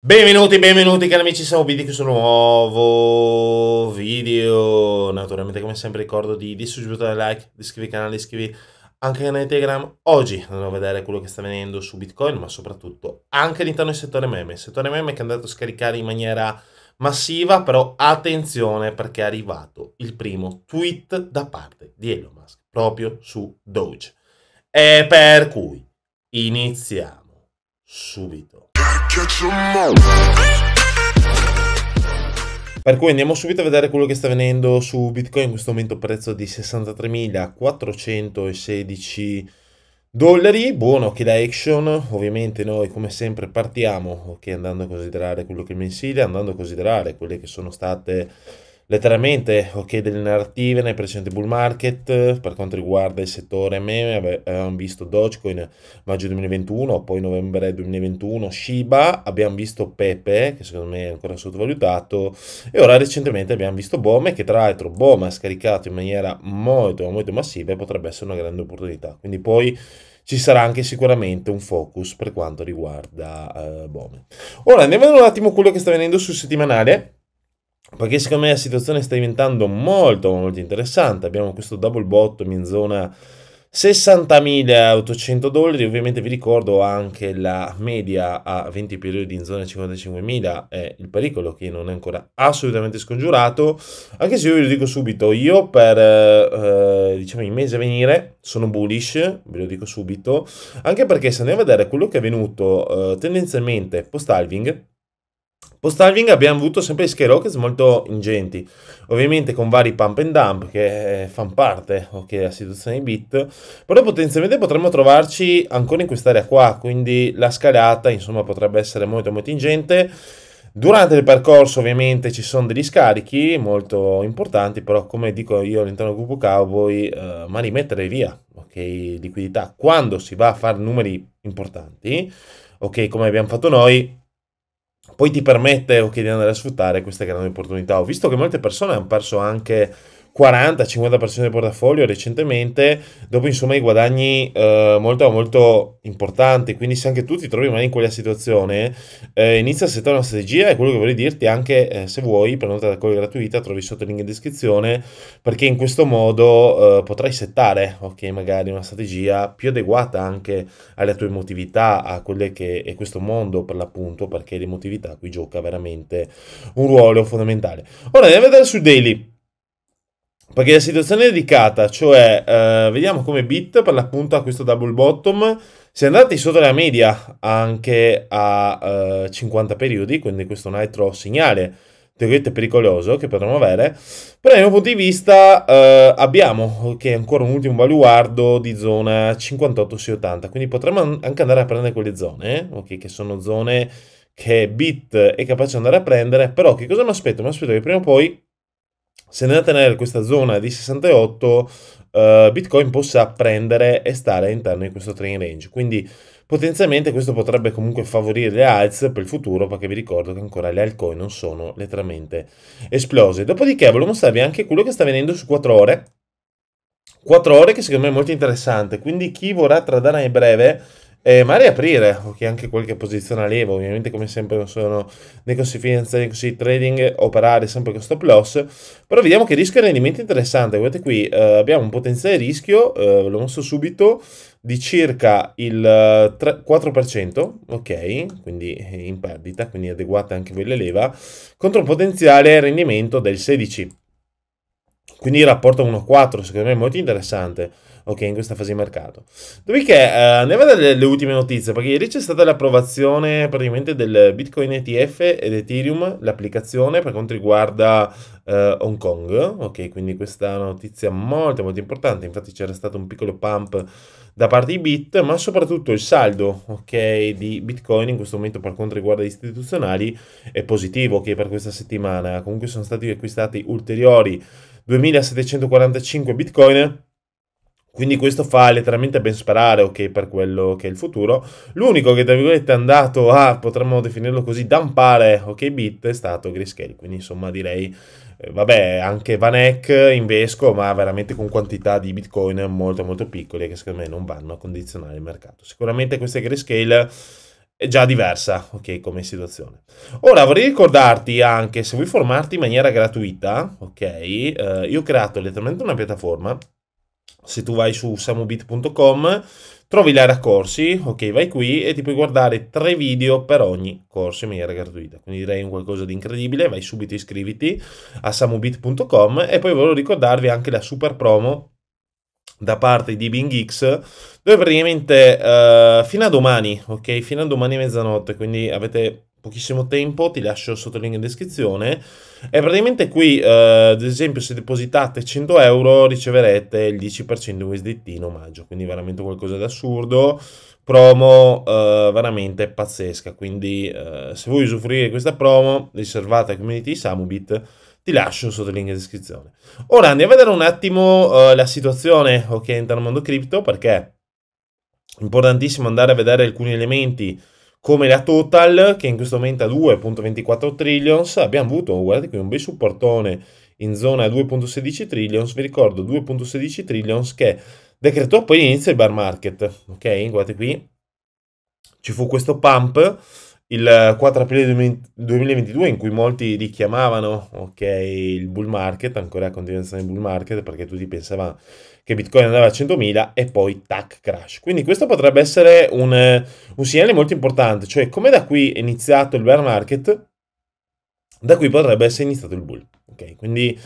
Benvenuti, benvenuti cari amici, siamo qui video questo nuovo video Naturalmente come sempre ricordo di, di like, di iscrivervi al canale, iscrivervi anche al canale Telegram Oggi andremo a vedere quello che sta avvenendo su Bitcoin ma soprattutto anche all'interno del settore meme Il settore meme che è andato a scaricare in maniera massiva però attenzione perché è arrivato il primo tweet da parte di Elon Musk proprio su Doge E per cui iniziamo subito per cui andiamo subito a vedere quello che sta avvenendo su Bitcoin, in questo momento prezzo di 63.416 dollari, buono che da action, ovviamente noi come sempre partiamo, ok andando a considerare quello che è il mensile, andando a considerare quelle che sono state Letteralmente, ok, delle narrative nel precedente bull market, eh, per quanto riguarda il settore meme, abbiamo visto Dogecoin maggio 2021, poi novembre 2021 Shiba, abbiamo visto Pepe, che secondo me è ancora sottovalutato, e ora recentemente abbiamo visto Bome, che tra l'altro Bome ha scaricato in maniera molto, molto massiva e potrebbe essere una grande opportunità. Quindi poi ci sarà anche sicuramente un focus per quanto riguarda eh, Bome. Ora andiamo a vedere un attimo quello che sta avvenendo sul settimanale perché secondo me la situazione sta diventando molto molto interessante. Abbiamo questo double bottom in zona 60.800 dollari, ovviamente vi ricordo anche la media a 20 periodi in zona 55.000 è il pericolo che non è ancora assolutamente scongiurato, anche se io ve lo dico subito, io per eh, diciamo i mesi a venire sono bullish, ve lo dico subito, anche perché se andiamo a vedere quello che è avvenuto eh, tendenzialmente post halving Post halving abbiamo avuto sempre scale rockets molto ingenti, ovviamente con vari pump and dump che eh, fanno parte ok, la situazione di bit, però potenzialmente potremmo trovarci ancora in quest'area qua, quindi la scalata insomma potrebbe essere molto molto ingente. Durante il percorso ovviamente ci sono degli scarichi molto importanti, però come dico io all'interno del gruppo Cowboy, eh, ma rimettere via ok, liquidità quando si va a fare numeri importanti, ok, come abbiamo fatto noi, poi ti permette ok, di andare a sfruttare queste grandi opportunità. Ho visto che molte persone hanno perso anche 40-50% del portafoglio recentemente, dopo insomma i guadagni eh, molto molto importanti, quindi se anche tu ti trovi mai in quella situazione, eh, inizia a settare una strategia e quello che vorrei dirti anche eh, se vuoi, prenota la call gratuita, trovi sotto il link in descrizione, perché in questo modo eh, potrai settare, ok, magari una strategia più adeguata anche alle tue emotività, a quelle che è questo mondo per l'appunto, perché l'emotività qui gioca veramente un ruolo fondamentale. Ora andiamo a vedere su Daily. Perché la situazione è delicata, cioè eh, vediamo come Bit per l'appunto ha questo double bottom. Si è andati sotto la media anche a eh, 50 periodi, quindi questo è un altro segnale teoricamente pericoloso che potremmo avere. Però dal mio punto di vista eh, abbiamo che okay, ancora un ultimo baluardo di zona 58-80, quindi potremmo anche andare a prendere quelle zone, ok, che sono zone che Bit è capace di andare a prendere, però che cosa mi aspetto? Mi aspetto che prima o poi se andate a tenere questa zona di 68 eh, Bitcoin possa prendere e stare all'interno di questo train range. Quindi potenzialmente questo potrebbe comunque favorire le alze per il futuro perché vi ricordo che ancora le altcoin non sono letteralmente esplose. Dopodiché volevo mostrarvi anche quello che sta venendo su 4 ore. 4 ore che secondo me è molto interessante, quindi chi vorrà tradare a breve eh, ma aprire ok, anche qualche posizione a leva, ovviamente come sempre non sono nei corsi finanziari nei corsi trading, operare sempre con stop loss, però vediamo che rischio e rendimento interessante, guardate qui eh, abbiamo un potenziale rischio, eh, lo mostro subito, di circa il 3, eh, 4%, ok, quindi in perdita, quindi adeguate anche quelle leva, contro un potenziale rendimento del 16%. Quindi il rapporto 1-4 secondo me è molto interessante, ok, in questa fase di mercato. Dopodiché eh, andiamo a vedere le, ultime notizie, perché ieri c'è stata l'approvazione praticamente del Bitcoin ETF ed Ethereum, l'applicazione per quanto riguarda eh, Hong Kong, ok, quindi questa è notizia molto molto importante, infatti c'era stato un piccolo pump da parte di Bit, ma soprattutto il saldo okay, di Bitcoin in questo momento per quanto riguarda gli istituzionali è positivo ok per questa settimana. Comunque sono stati acquistati ulteriori 2745 bitcoin. Quindi questo fa letteralmente ben sperare, ok, per quello che è il futuro. L'unico che, tra virgolette, è andato a, potremmo definirlo così, dampare, ok, bit, è stato Grayscale. Quindi, insomma, direi, eh, vabbè, anche Vanek Invesco, ma veramente con quantità di bitcoin molto, molto piccole che secondo me non vanno a condizionare il mercato. Sicuramente queste Grayscale è già diversa, ok, come situazione. Ora vorrei ricordarti anche, se vuoi formarti in maniera gratuita, ok, eh, io ho creato letteralmente una piattaforma, se tu vai su samubit.com, trovi l'area corsi, ok, vai qui e ti puoi guardare tre video per ogni corso in maniera gratuita, quindi direi un qualcosa di incredibile, vai subito iscriviti a samubit.com e poi volevo ricordarvi anche la super promo da parte di Bing X, dove praticamente uh, fino a domani, ok? Fino a domani mezzanotte, quindi avete pochissimo tempo, ti lascio sotto il link in descrizione. E praticamente qui, eh, ad esempio, se depositate 100 euro riceverete il 10% USDT in omaggio, quindi veramente qualcosa di assurdo. promo eh, veramente pazzesca. Quindi eh, se vuoi usufruire di questa promo, riservate alla community di Samubit ti lascio sotto il link in descrizione. Ora andiamo a vedere un attimo uh, la situazione ok, intorno al mondo cripto perché è importantissimo andare a vedere alcuni elementi come la Total che in questo momento ha 2.24 trillions, abbiamo avuto, guardate qui, un bel supportone in zona 2.16 trillions, vi ricordo 2.16 trillions che decretò poi inizia il bear market, ok? Guardate qui, ci fu questo pump il 4 aprile 2022 in cui molti richiamavano ok, il bull market, ancora a continuazione del bull market perché tutti pensavano che Bitcoin andava a 100.000 e poi tac crash. Quindi questo potrebbe essere un, un segnale molto importante, cioè come da qui è iniziato il bear market, da qui potrebbe essere iniziato il bull. Ok, quindi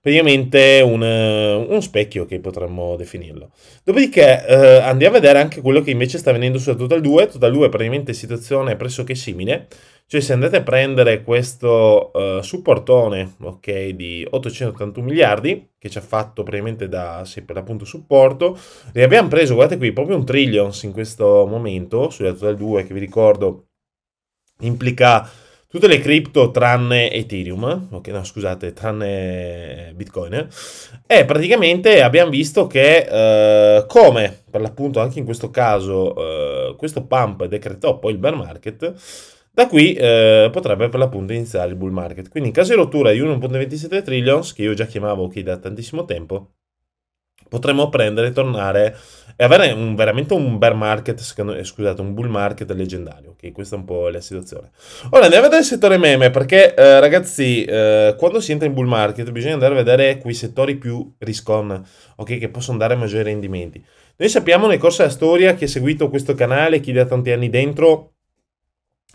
praticamente un, eh, un specchio che potremmo definirlo. Dopodiché eh, andiamo a vedere anche quello che invece sta venendo su Total 2, Total 2 è praticamente situazione pressoché simile, cioè se andate a prendere questo eh, supportone ok, di 881 miliardi che ci ha fatto praticamente da sì, per appunto supporto, ne abbiamo preso, guardate qui, proprio un trillions in questo momento, sulla Total 2 che vi ricordo implica tutte le cripto tranne Ethereum, ok, no scusate, tranne eh, Bitcoin, e eh, praticamente abbiamo visto che eh, come per l'appunto anche in questo caso eh, questo pump decretò poi il bear market, da qui eh, potrebbe per l'appunto iniziare il bull market. Quindi in caso di rottura di 1.27 trillions, che io già chiamavo ok da tantissimo tempo, potremmo prendere e tornare e avere un, veramente un bear market, secondo, eh, scusate, un bull market leggendario. Ok, questa è un po' la situazione. Ora andiamo a vedere il settore meme perché eh, ragazzi, eh, quando si entra in bull market bisogna andare a vedere quei settori più risk ok, che possono dare maggiori rendimenti. Noi sappiamo nel corso della storia chi ha seguito questo canale, chi da tanti anni dentro,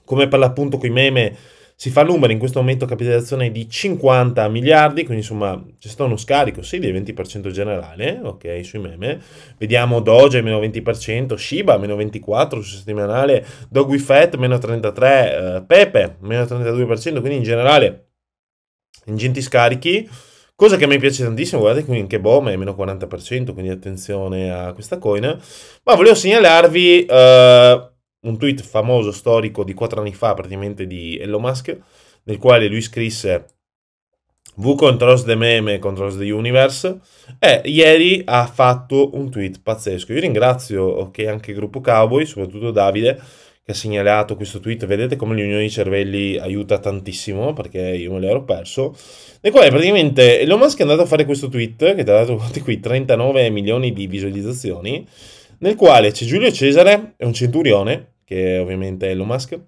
come per l'appunto con i meme si fa numero in questo momento capitalizzazione di 50 miliardi, quindi insomma c'è stato uno scarico sì del 20% generale, ok, sui meme. Vediamo Doge meno 20%, Shiba meno 24% su settimanale, Doggy Fat meno 33%, eh, Pepe meno 32%, quindi in generale ingenti scarichi. Cosa che a me piace tantissimo, guardate qui anche che è meno 40%, quindi attenzione a questa coin. Ma volevo segnalarvi... Eh, un tweet famoso, storico, di quattro anni fa praticamente di Elon Musk, nel quale lui scrisse V controls the meme, controls the universe, e ieri ha fatto un tweet pazzesco. Io ringrazio okay, anche il gruppo Cowboy, soprattutto Davide, che ha segnalato questo tweet, vedete come l'unione di cervelli aiuta tantissimo, perché io me l'ero perso, nel quale praticamente Elon Musk è andato a fare questo tweet, che tra l'altro guardate qui, 39 milioni di visualizzazioni, nel quale c'è Giulio Cesare, è un centurione, che ovviamente è Elon Musk,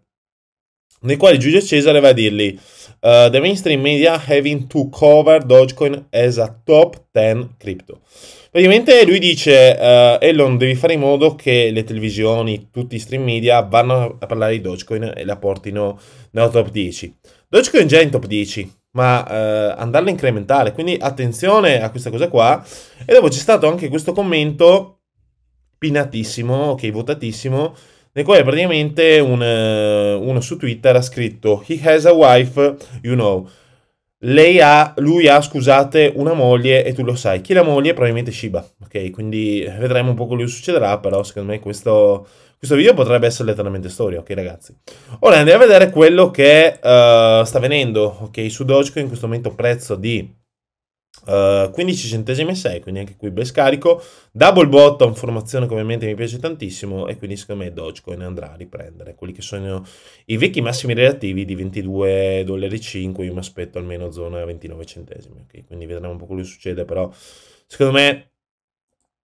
nei quali Giulio Cesare va a dirgli uh, The mainstream media having to cover Dogecoin as a top 10 crypto. Praticamente lui dice uh, Elon devi fare in modo che le televisioni, tutti i stream media vanno a parlare di Dogecoin e la portino nella top 10. Dogecoin già è in top 10, ma uh, andarla a incrementare, quindi attenzione a questa cosa qua. E dopo c'è stato anche questo commento pinatissimo, ok, votatissimo, nel quale praticamente un, eh, uno su Twitter ha scritto He has a wife, you know. Lei ha, lui ha, scusate, una moglie e tu lo sai. Chi è la moglie? Probabilmente Shiba. Ok, quindi vedremo un po' cosa succederà, però secondo me questo, questo video potrebbe essere letteralmente storia, ok ragazzi? Ora andiamo a vedere quello che uh, sta avvenendo, ok? Su Dogecoin in questo momento prezzo di 15 eh, centesimi e 6, quindi anche qui bel scarico. Double bottom, formazione che ovviamente mi piace tantissimo e quindi secondo me Dogecoin andrà a riprendere quelli che sono i vecchi massimi relativi di 22,5 dollari. Io mi aspetto almeno zona 29 centesimi, okay? quindi vedremo un po' cosa succede, però secondo me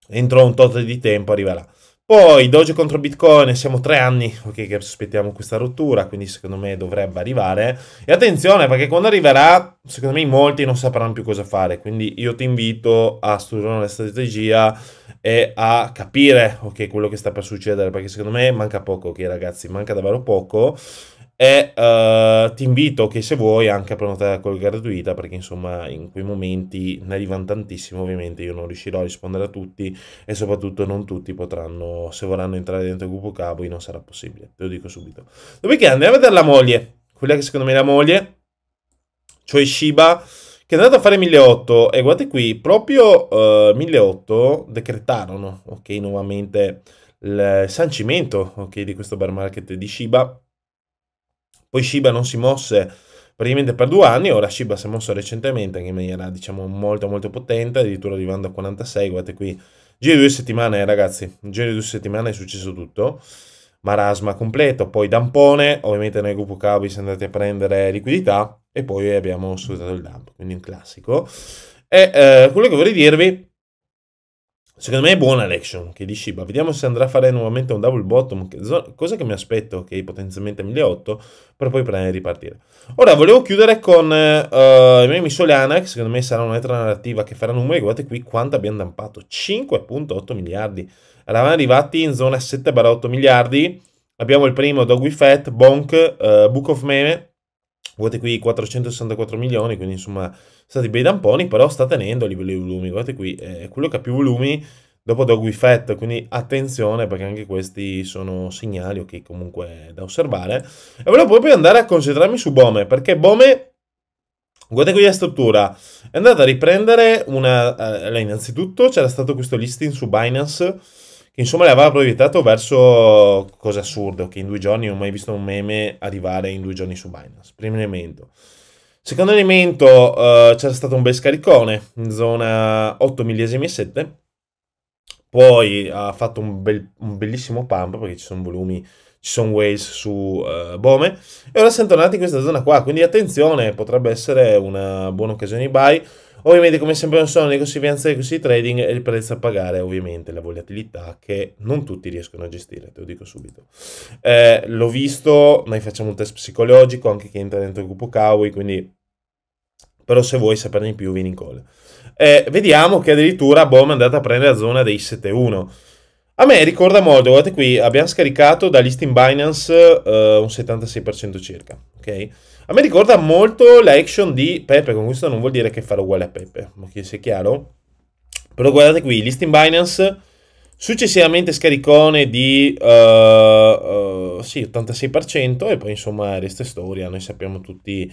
entro un tot di tempo arriverà. Poi Doge contro Bitcoin, siamo tre anni okay, che aspettiamo questa rottura, quindi secondo me dovrebbe arrivare. E attenzione perché quando arriverà, secondo me molti non sapranno più cosa fare, quindi io ti invito a studiare la strategia e a capire okay, quello che sta per succedere, perché secondo me manca poco, ok ragazzi, manca davvero poco e uh, ti invito che se vuoi anche a prenotare quella gratuita perché insomma in quei momenti ne arrivano tantissimi ovviamente io non riuscirò a rispondere a tutti e soprattutto non tutti potranno se vorranno entrare dentro il gruppo Cabri non sarà possibile te lo dico subito dopodiché andiamo a vedere la moglie quella che secondo me è la moglie cioè Shiba che è andata a fare 1.800 e guardate qui proprio uh, eh, 1.800 decretarono ok nuovamente il sancimento ok di questo bar market di Shiba poi Shiba non si mosse praticamente per due anni, ora Shiba si è mosso recentemente in maniera diciamo molto molto potente, addirittura arrivando a 46, guardate qui, giro di due settimane ragazzi, giro di due settimane è successo tutto, marasma completo, poi dampone, ovviamente nel gruppo Cavi siamo andati a prendere liquidità e poi abbiamo sfruttato il dump, quindi un classico. E eh, quello che vorrei dirvi Secondo me è buona l'action che di Shiba. Vediamo se andrà a fare nuovamente un double bottom, cosa che mi aspetto, che è potenzialmente 1.800, per poi prendere e ripartire. Ora, volevo chiudere con uh, i miei Misoliana, che secondo me sarà un'altra narrativa che farà numeri. Guardate qui quanto abbiamo dampato, 5.8 miliardi. Eravamo arrivati in zona 7-8 miliardi. Abbiamo il primo Doggy Fat, Bonk, uh, Book of Meme, Guardate qui 464 milioni, quindi insomma stati bei damponi, però sta tenendo a livello di volumi. Guardate qui, è quello che ha più volumi dopo Doggy Fat, quindi attenzione perché anche questi sono segnali ok comunque da osservare. E volevo proprio andare a concentrarmi su Bome, perché Bome Guardate qui la struttura, è andata a riprendere una... Eh, allora, innanzitutto c'era stato questo listing su Binance che insomma le aveva proiettato verso cose assurde, che in due giorni non ho mai visto un meme arrivare in due giorni su Binance. Primo elemento. Secondo elemento, eh, c'era stato un bel scaricone in zona 8 millesimi e 7. Poi ha fatto un, bel, un bellissimo pump perché ci sono volumi, ci sono whales su eh, Bome. E ora siamo tornati in questa zona qua. Quindi attenzione, potrebbe essere una buona occasione di buy. Ovviamente come sempre non sono le conseguenze di questi trading e il prezzo a pagare ovviamente la volatilità che non tutti riescono a gestire, te lo dico subito. Eh, l'ho visto, noi facciamo un test psicologico anche chi entra dentro il gruppo Kawi, quindi però se vuoi saperne di più vieni in call. Eh, vediamo che addirittura Bom è andata a prendere la zona dei 7-1. A me ricorda molto, guardate qui, abbiamo scaricato da Listing Binance eh, un 76% circa, ok? A me ricorda molto l'action di Pepe, con questo non vuol dire che farò uguale a Pepe, ma che sia chiaro. Però guardate qui, listing Binance, successivamente scaricone di uh, uh, sì, 86% e poi insomma resta storia, noi sappiamo tutti...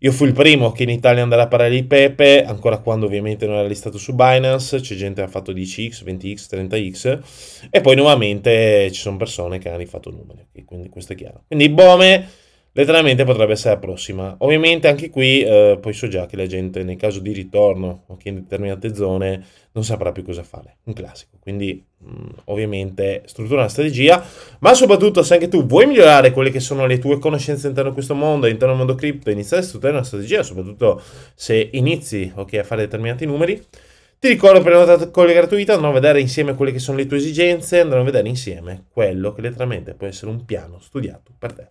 Io fui il primo che in Italia andava a parlare di Pepe, ancora quando ovviamente non era listato su Binance, c'è gente che ha fatto 10x, 20x, 30x e poi nuovamente ci sono persone che hanno rifatto numeri, quindi questo è chiaro. Quindi Bome Letteralmente potrebbe essere la prossima. Ovviamente anche qui eh, poi so già che la gente nel caso di ritorno o che in determinate zone non saprà più cosa fare. Un classico. Quindi mh, mm, ovviamente struttura una strategia, ma soprattutto se anche tu vuoi migliorare quelle che sono le tue conoscenze all'interno di questo mondo, all'interno del mondo cripto, iniziare a strutturare una strategia, soprattutto se inizi okay, a fare determinati numeri. Ti ricordo per prenotata con le gratuita, andrò a vedere insieme quelle che sono le tue esigenze, andrò a vedere insieme quello che letteralmente può essere un piano studiato per te.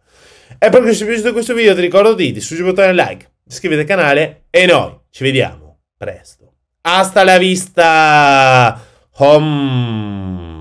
È per questo è piaciuto questo video ti ricordo di, di il bottone like, iscrivetevi al canale e noi ci vediamo presto. Hasta la vista! Home.